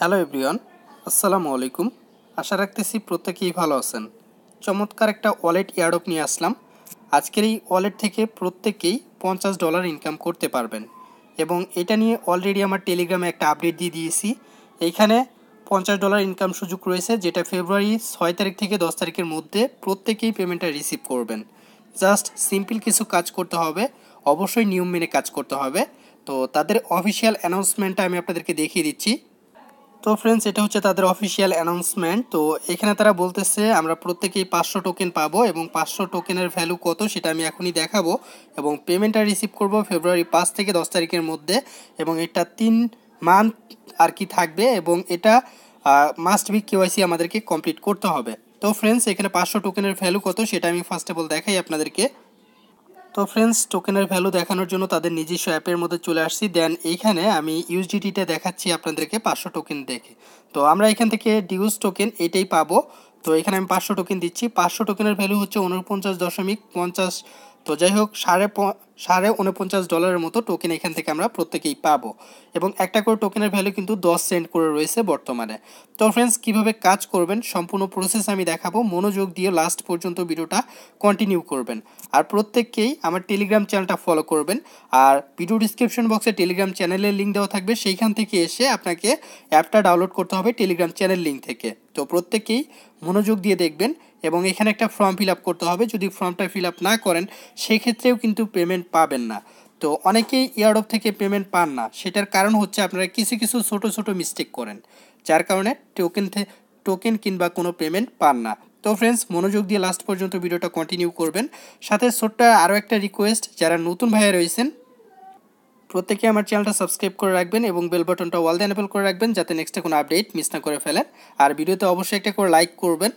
hello everyone আসসালামু আলাইকুম আশা রাখতেছি প্রত্যেকেই ভালো আছেন চমৎকার একটা ওয়ালেট ইয়ারডপ নিয়ে আসলাম আজকের এই ওয়ালেট থেকে প্রত্যেকেই পঞ্চাশ ডলার ইনকাম করতে পারবেন এবং এটা নিয়ে অলরেডি আমার টেলিগ্রামে একটা আপডেট দিয়ে দিয়েছি এইখানে পঞ্চাশ ডলার ইনকাম সুযোগ রয়েছে যেটা ফেব্রুয়ারি ছয় তারিখ থেকে দশ তারিখের মধ্যে প্রত্যেকেই পেমেন্টটা রিসিভ করবেন জাস্ট সিম্পল কিছু কাজ করতে হবে অবশ্যই নিয়ম মেনে কাজ করতে হবে তো তাদের অফিসিয়াল অ্যানাউন্সমেন্টটা আমি আপনাদেরকে দেখিয়ে দিচ্ছি তো ফ্রেন্ডস এটা হচ্ছে তাদের অফিসিয়াল অ্যানাউন্সমেন্ট তো এখানে তারা বলতেছে আমরা প্রত্যেকেই পাঁচশো টোকেন পাবো এবং পাঁচশো টোকেনের ভ্যালু কত সেটা আমি এখনই দেখাবো এবং পেমেন্টটা রিসিভ করব ফেব্রুয়ারি পাঁচ থেকে দশ তারিখের মধ্যে এবং এটা তিন মান্থ আর কি থাকবে এবং এটা মাস্ট বি কেওয়াইসি আমাদেরকে কমপ্লিট করতে হবে তো ফ্রেন্ডস এখানে পাঁচশো টোকেনের ভ্যালু কত সেটা আমি ফার্স্ট অফ অল দেখাই আপনাদেরকে তো ফ্রেন্ডস টোকেনের ভ্যালু দেখানোর জন্য তাদের নিজস্ব অ্যাপের মধ্যে চলে আসছি দেন এইখানে আমি ইউজিডিটা দেখাচ্ছি আপনাদেরকে পাঁচশো টোকেন দেখে তো আমরা এখান থেকে ডিউস টোকেন এটাই পাবো তো এখানে আমি পাঁচশো টোকেন দিচ্ছি পাঁচশো টোকেনের ভ্যালু হচ্ছে উনপঞ্চাশ দশমিক পঞ্চাশ তো যাই হোক সাড়ে সাড়ে উনপঞ্চাশ ডলারের মতো টোকেন এখান থেকে আমরা প্রত্যেকেই পাবো এবং একটা করে টোকেনের ভ্যালু কিন্তু দশ সেন্ট করে রয়েছে বর্তমানে তো ফ্রেন্ডস কীভাবে কাজ করবেন সম্পূর্ণ প্রসেস আমি দেখাবো মনোযোগ দিয়ে লাস্ট পর্যন্ত ভিডিওটা কন্টিনিউ করবেন আর প্রত্যেককেই আমার টেলিগ্রাম চ্যানেলটা ফলো করবেন আর ভিডিও ডিসক্রিপশন বক্সে টেলিগ্রাম চ্যানেলের লিঙ্ক দেওয়া থাকবে সেইখান থেকে এসে আপনাকে অ্যাপটা ডাউনলোড করতে হবে টেলিগ্রাম চ্যানেল লিঙ্ক থেকে তো প্রত্যেকেই মনোযোগ দিয়ে দেখবেন এবং এখানে একটা ফর্ম ফিল আপ করতে হবে যদি ফর্মটা ফিল আপ না করেন সেক্ষেত্রেও কিন্তু পেমেন্ট পাবেন না তো অনেকেই ইয়ারোপ থেকে পেমেন্ট পান না সেটার কারণ হচ্ছে আপনারা কিছু কিছু ছোট ছোট মিস্টেক করেন যার কারণে টোকেন টোকেন কিংবা কোনো পেমেন্ট পান না তো ফ্রেন্ডস মনোযোগ দিয়ে লাস্ট পর্যন্ত ভিডিওটা কন্টিনিউ করবেন সাথে ছোট্ট আরও একটা রিকোয়েস্ট যারা নতুন ভাইয়া রয়েছেন প্রত্যেকে আমার চ্যানেলটা সাবস্ক্রাইব করে রাখবেন এবং বেল বাটনটা ওয়াল দিয়ে এনেবল করে রাখবেন যাতে নেক্সটে কোনো আপডেট মিস না করে ফেলেন আর ভিডিওতে অবশ্যই একটা করে লাইক করবেন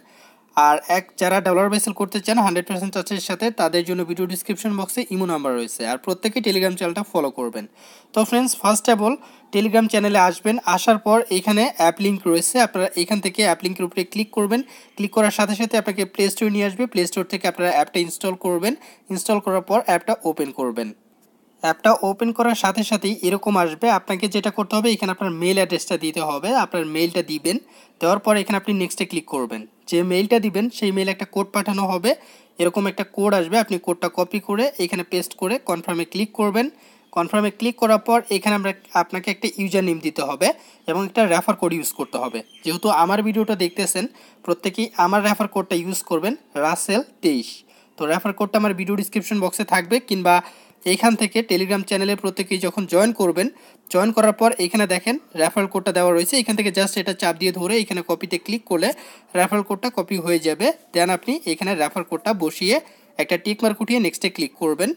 আর এক যারা ডলার মেসেল করতে চান হান্ড্রেড পার্সেন্ট চার্জের সাথে তাদের জন্য ভিডিও ডিসক্রিপশন বক্সে ইমো নাম্বার রয়েছে আর প্রত্যেকে টেলিগ্রাম চ্যানেলটা ফলো করবেন তো friends first of all Telegram চ্যানেলে আসবেন আসার পর এখানে অ্যাপ লিঙ্ক রয়েছে আপনারা এখান থেকে অ্যাপ লিঙ্কের উপরে ক্লিক করবেন ক্লিক করার সাথে সাথে আপনাকে প্লে স্টোর নিয়ে আসবে প্লে স্টোর থেকে আপনারা অ্যাপটা ইনস্টল করবেন ইনস্টল করার পর অ্যাপটা ওপেন করবেন অ্যাপটা ওপেন করার সাথে সাথেই এরকম আসবে আপনাকে যেটা করতে হবে এখানে আপনার মেল অ্যাড্রেসটা দিতে হবে আপনার মেলটা দিবেন দেওয়ার পর এখানে আপনি নেক্সটে ক্লিক করবেন যে মেলটা দিবেন সেই মেলে একটা কোড পাঠানো হবে এরকম একটা কোড আসবে আপনি কোডটা কপি করে এখানে পেস্ট করে কনফার্মে ক্লিক করবেন কনফার্মে ক্লিক করার পর এখানে আমরা আপনাকে একটা ইউজার নেম দিতে হবে এবং একটা রেফার কোড ইউজ করতে হবে যেহেতু আমার ভিডিওটা দেখতেছেন প্রত্যেকেই আমার রেফার কোডটা ইউজ করবেন রাসেল তেইশ তো রেফার কোডটা আমার ভিডিও ডিসক্রিপশন বক্সে থাকবে কিংবা এইখান থেকে টেলিগ্রাম চ্যানেলের প্রত্যেকেই যখন জয়েন করবেন জয়েন করার পর এখানে দেখেন রেফারেল কোডটা দেওয়া রয়েছে এখান থেকে জাস্ট এটা চাপ দিয়ে ধরে এখানে কপিতে ক্লিক করলে রেফারেল কোডটা কপি হয়ে যাবে দেন আপনি এখানে রেফারেল কোডটা বসিয়ে একটা টিকমার্ক উঠিয়ে নেক্সটে ক্লিক করবেন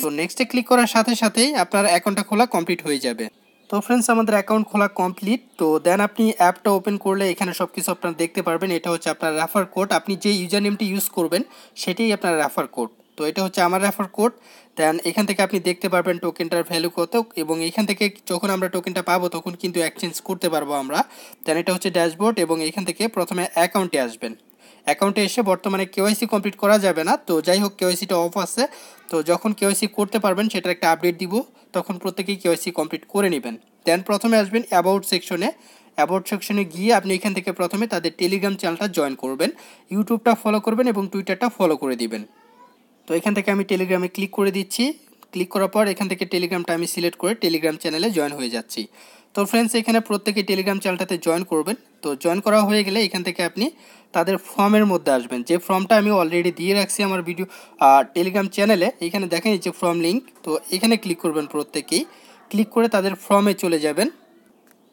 তো নেক্সটে ক্লিক করার সাথে সাথেই আপনার অ্যাকাউন্টটা খোলা কমপ্লিট হয়ে যাবে তো ফ্রেন্ডস আমাদের অ্যাকাউন্ট খোলা কমপ্লিট তো দেন আপনি অ্যাপটা ওপেন করলে এখানে সব কিছু আপনারা দেখতে পারবেন এটা হচ্ছে আপনার রেফার কোড আপনি যে ইউজার নেমটি ইউজ করবেন সেটাই আপনার রেফার কোড তো এটা হচ্ছে আমার রেফার কোড দেন এখান থেকে আপনি দেখতে পারবেন টোকেনটার ভ্যালু কত এবং এখান থেকে যখন আমরা টোকেনটা পাবো তখন কিন্তু এক্সচেঞ্জ করতে পারবো আমরা দেন এটা হচ্ছে ড্যাশবোর্ড এবং এখান থেকে প্রথমে অ্যাকাউন্টে আসবেন অ্যাকাউন্টে এসে বর্তমানে কেওয়াইসি কমপ্লিট করা যাবে না তো যাই হোক কেওয়াইসিটা অফ আছে তো যখন কেওয়াইসি করতে পারবেন সেটার একটা আপডেট দিব তখন প্রত্যেকেই কেওয়াইসি কমপ্লিট করে নেবেন দেন প্রথমে আসবেন অ্যাবাউট সেকশনে অ্যাবাউট সেকশনে গিয়ে আপনি এখান থেকে প্রথমে তাদের টেলিগ্রাম চ্যানেলটা জয়েন করবেন ইউটিউবটা ফলো করবেন এবং টুইটারটা ফলো করে দিবেন তো এখান থেকে আমি টেলিগ্রামে ক্লিক করে দিচ্ছি ক্লিক করার পর এখান থেকে টেলিগ্রামটা আমি সিলেক্ট করে টেলিগ্রাম চ্যানেলে জয়েন হয়ে যাচ্ছি তো ফ্রেন্ডস এখানে প্রত্যেকে টেলিগ্রাম চ্যানেলটাতে জয়েন করবেন তো জয়েন করা হয়ে গেলে এখান থেকে আপনি তাদের ফর্মের মধ্যে আসবেন যে ফর্মটা আমি অলরেডি দিয়ে রাখছি আমার ভিডিও আর টেলিগ্রাম চ্যানেলে এখানে দেখেন এই যে ফর্ম লিঙ্ক তো এখানে ক্লিক করবেন প্রত্যেকেই ক্লিক করে তাদের ফর্মে চলে যাবেন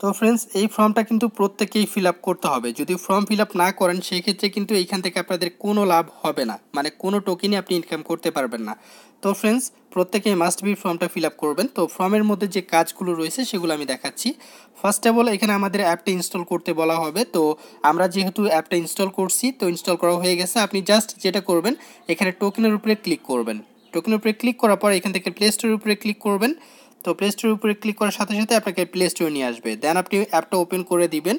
তো ফ্রেন্ডস এই ফর্মটা কিন্তু প্রত্যেকেই ফিল আপ করতে হবে যদি ফর্ম ফিল আপ না করেন সেক্ষেত্রে কিন্তু এইখান থেকে আপনাদের কোনো লাভ হবে না মানে কোনো টোকেনই আপনি ইনকাম করতে পারবেন না তো ফ্রেন্ডস প্রত্যেকেই মাস্ট বি ফর্মটা ফিল আপ করবেন তো ফর্মের মধ্যে যে কাজগুলো রয়েছে সেগুলো আমি দেখাচ্ছি ফার্স্ট অফ অল এখানে আমাদের অ্যাপটা ইনস্টল করতে বলা হবে তো আমরা যেহেতু অ্যাপটা ইনস্টল করছি তো ইনস্টল করা হয়ে গেছে আপনি জাস্ট যেটা করবেন এখানে টোকেনের উপরে ক্লিক করবেন টোকেনের উপরে ক্লিক করার পর এখান থেকে প্লে স্টোরের উপরে ক্লিক করবেন তো প্লে স্টোরের উপরে ক্লিক করার সাথে সাথে আপনাকে প্লে স্টোরে নিয়ে আসবে দেন আপনি অ্যাপটা ওপেন করে দিবেন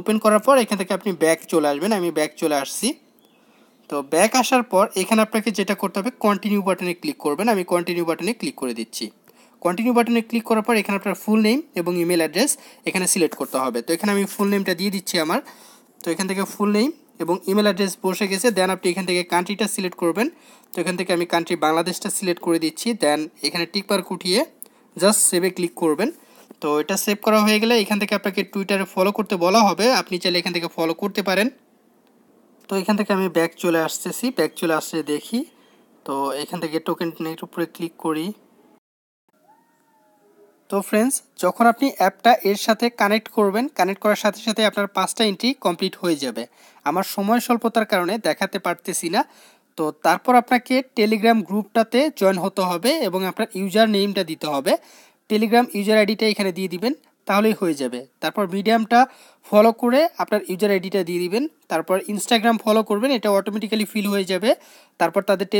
ওপেন করার পর এখান থেকে আপনি ব্যাক চলে আসবেন আমি ব্যাক চলে আসছি তো ব্যাক আসার পর এখানে আপনাকে যেটা করতে হবে কন্টিনিউ বাটনে ক্লিক করবেন আমি কন্টিনিউ বাটনে ক্লিক করে দিচ্ছি কন্টিনিউ বাটনে ক্লিক করার পর এখানে আপনার ফুল নেম এবং ইমেল অ্যাড্রেস এখানে সিলেক্ট করতে হবে তো এখানে আমি ফুল নেমটা দিয়ে দিচ্ছি আমার তো এখান থেকে ফুল নেম এবং ইমেল অ্যাড্রেস বসে গেছে দেন আপনি এখান থেকে কান্ট্রিটা সিলেক্ট করবেন তো এখান থেকে আমি কান্ট্রি বাংলাদেশটা সিলেক্ট করে দিচ্ছি দেন এখানে টিকপার উঠিয়ে জাস্ট সেভে ক্লিক করবেন তো এটা সেভ করা হয়ে গেলে এখান থেকে আপনাকে টুইটারে ফলো করতে বলা হবে আপনি চাইলে এখান থেকে ফলো করতে পারেন তো এখান থেকে আমি ব্যাক চলে আসতেছি ব্যাক চলে আসতে দেখি তো এখান থেকে টোকেন নেট উপরে ক্লিক করি তো ফ্রেন্ডস যখন আপনি অ্যাপটা এর সাথে কানেক্ট করবেন কানেক্ট করার সাথে সাথে আপনার পাঁচটা এন্ট্রি কমপ্লিট হয়ে যাবে আমার সময় স্বল্পতার কারণে দেখাতে পারতেছি না তো তারপর আপনাকে টেলিগ্রাম গ্রুপটাতে জয়েন হতে হবে এবং আপনার ইউজার নেমটা দিতে হবে টেলিগ্রাম ইউজার আইডিটা এখানে দিয়ে দিবেন তাহলেই হয়ে যাবে তারপর মিডিয়ামটা ফলো করে আপনার ইউজার আইডিটা দিয়ে দিবেন তারপর ইনস্টাগ্রাম ফলো করবেন এটা অটোমেটিক্যালি ফিল হয়ে যাবে তারপর তাদের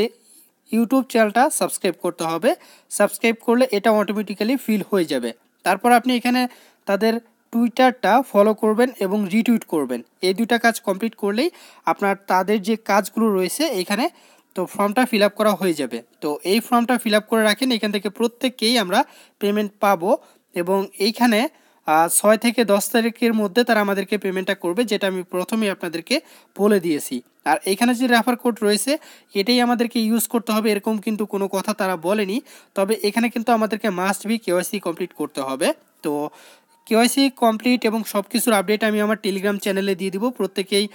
ইউটিউব চ্যানেলটা সাবস্ক্রাইব করতে হবে সাবস্ক্রাইব করলে এটা অটোমেটিক্যালি ফিল হয়ে যাবে তারপর আপনি এখানে তাদের টুইটারটা ফলো করবেন এবং রিটুইট করবেন এই দুটা কাজ কমপ্লিট করলেই আপনার তাদের যে কাজগুলো রয়েছে এখানে তো ফর্মটা ফিল আপ করা হয়ে যাবে তো এই ফর্মটা ফিল আপ করে রাখেন এখান থেকে প্রত্যেককেই আমরা পেমেন্ট পাবো এবং এইখানে ছয় থেকে দশ তারিখের মধ্যে তারা আমাদেরকে পেমেন্টটা করবে যেটা আমি প্রথমেই আপনাদেরকে বলে দিয়েছি আর এখানে যে রেফার কোড রয়েছে এটাই আমাদেরকে ইউজ করতে হবে এরকম কিন্তু কোনো কথা তারা বলেনি তবে এখানে কিন্তু আমাদেরকে মাস্ট বি কেওয়াইসি কমপ্লিট করতে হবে তো কেওয়াইসি কমপ্লিট এবং সব কিছুর আপডেট আমি আমার টেলিগ্রাম চ্যানেলে দিয়ে দিব প্রত্যেকেই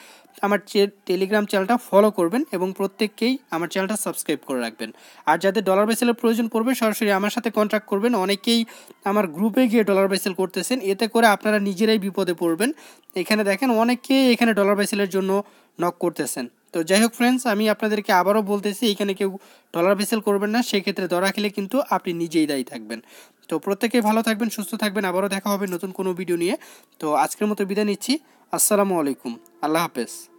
আমার টেলিগ্রাম চ্যানেলটা ফলো করবেন এবং প্রত্যেককেই আমার চ্যানেলটা সাবস্ক্রাইব করে রাখবেন আর যাদের ডলার বেসেলের প্রয়োজন পড়বে সরাসরি আমার সাথে কন্ট্যাক্ট করবেন অনেকেই আমার গ্রুপে গিয়ে ডলার বেসেল করতেছেন এতে করে আপনারা নিজেরাই বিপদে পড়বেন এখানে দেখেন অনেকেই এখানে ডলার বেসেলের জন্য নক করতেছেন তো যাই হোক ফ্রেন্ডস আমি আপনাদেরকে আবারও বলতেছি এখানে কেউ ডলার ভেসেল করবেন না সেক্ষেত্রে ধরা খেলে কিন্তু আপনি নিজেই দায়ী থাকবেন তো প্রত্যেকেই ভালো থাকবেন সুস্থ থাকবেন আবারও দেখা হবে নতুন কোনো ভিডিও নিয়ে তো আজকের মতো বিদায় নিচ্ছি আসসালামু আলাইকুম আল্লাহ হাফেজ